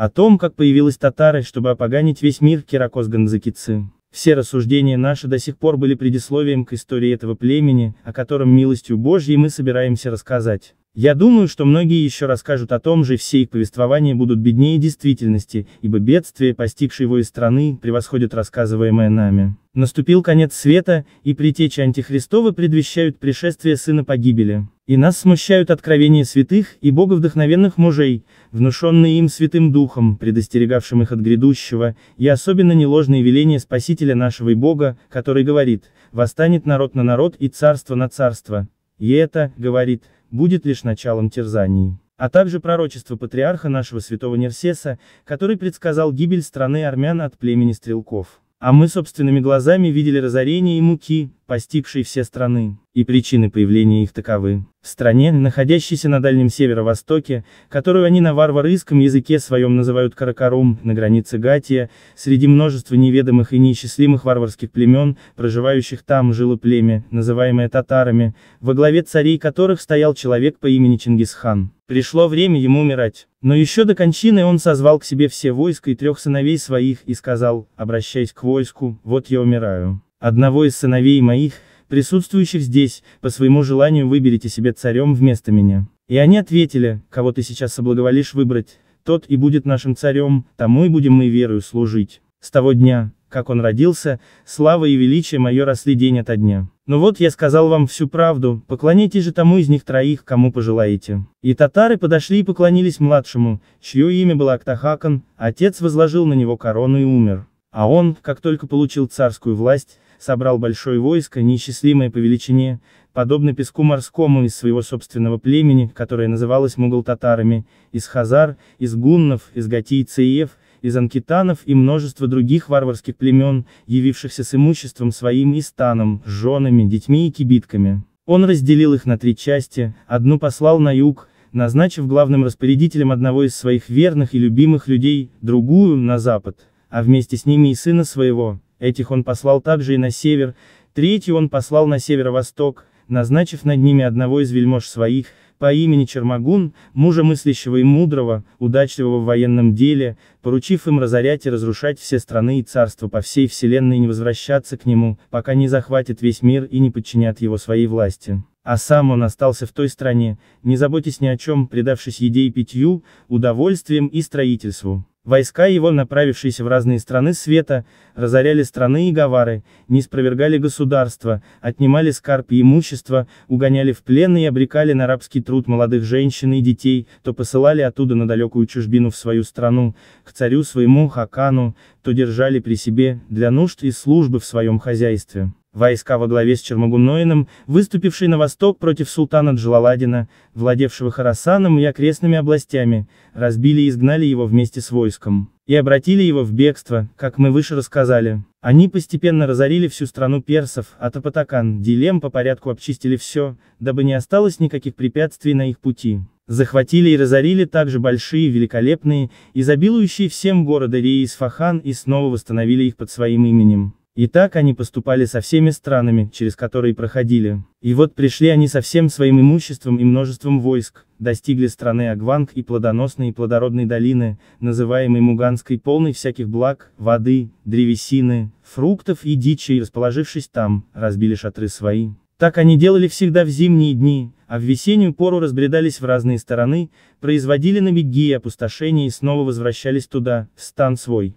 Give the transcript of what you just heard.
О том, как появилась татары, чтобы опоганить весь мир Киракос Ганзакицы. Все рассуждения наши до сих пор были предисловием к истории этого племени, о котором милостью Божьей мы собираемся рассказать. Я думаю, что многие еще расскажут о том же, все их повествования будут беднее действительности, ибо бедствия, постигшие его из страны, превосходят рассказываемое нами. Наступил конец света, и притечи Антихристовы предвещают пришествие Сына Погибели. И нас смущают откровения святых и боговдохновенных мужей, внушенные им Святым Духом, предостерегавшим их от грядущего, и особенно неложные веления Спасителя нашего и Бога, который говорит, «Восстанет народ на народ и царство на царство». И это, говорит, будет лишь началом терзаний а также пророчество патриарха нашего святого Нерсеса, который предсказал гибель страны армян от племени стрелков. А мы собственными глазами видели разорение и муки, постигшей все страны, и причины появления их таковы. В стране, находящейся на Дальнем Северо-Востоке, которую они на варварском языке своем называют Каракарум, на границе Гатия, среди множества неведомых и неисчислимых варварских племен, проживающих там жило племя, называемое татарами, во главе царей которых стоял человек по имени Чингисхан. Пришло время ему умирать. Но еще до кончины он созвал к себе все войска и трех сыновей своих и сказал, обращаясь к войску, «Вот я умираю» одного из сыновей моих, присутствующих здесь, по своему желанию выберите себе царем вместо меня. И они ответили, кого ты сейчас соблаговолишь выбрать, тот и будет нашим царем, тому и будем мы верою служить. С того дня, как он родился, слава и величие мое росли день ото дня. Но «Ну вот я сказал вам всю правду, Поклонитесь же тому из них троих, кому пожелаете. И татары подошли и поклонились младшему, чье имя было Актахакон, отец возложил на него корону и умер. А он, как только получил царскую власть, собрал большое войско, неисчислимое по величине, подобно песку морскому из своего собственного племени, которое называлось мугол-татарами, из хазар, из гуннов, из гатийцеев, из анкитанов и множество других варварских племен, явившихся с имуществом своим и станом, с женами, детьми и кибитками. Он разделил их на три части, одну послал на юг, назначив главным распорядителем одного из своих верных и любимых людей, другую, на запад, а вместе с ними и сына своего, Этих он послал также и на север, третью он послал на северо-восток, назначив над ними одного из вельмож своих, по имени Чермагун, мужа мыслящего и мудрого, удачливого в военном деле, поручив им разорять и разрушать все страны и царства по всей вселенной и не возвращаться к нему, пока не захватит весь мир и не подчинят его своей власти. А сам он остался в той стране, не заботясь ни о чем, предавшись еде и питью, удовольствием и строительству. Войска его, направившиеся в разные страны света, разоряли страны и гавары, не спровергали государства, отнимали скарб и имущество, угоняли в плен и обрекали на рабский труд молодых женщин и детей, то посылали оттуда на далекую чужбину в свою страну, к царю своему Хакану, то держали при себе, для нужд и службы в своем хозяйстве. Войска во главе с Чермагуноином, выступившие на восток против султана Джалаладина, владевшего Харасаном и окрестными областями, разбили и изгнали его вместе с войском, и обратили его в бегство, как мы выше рассказали. Они постепенно разорили всю страну персов, а Тапатакан, Дилем по порядку обчистили все, дабы не осталось никаких препятствий на их пути. Захватили и разорили также большие, великолепные, изобилующие всем города Реи и Сфахан и снова восстановили их под своим именем. И так они поступали со всеми странами, через которые проходили. И вот пришли они со всем своим имуществом и множеством войск, достигли страны Агванг и плодоносной и плодородной долины, называемой Муганской полной всяких благ, воды, древесины, фруктов и дичи и расположившись там, разбили шатры свои. Так они делали всегда в зимние дни, а в весеннюю пору разбредались в разные стороны, производили набеги и опустошения и снова возвращались туда, в стан свой.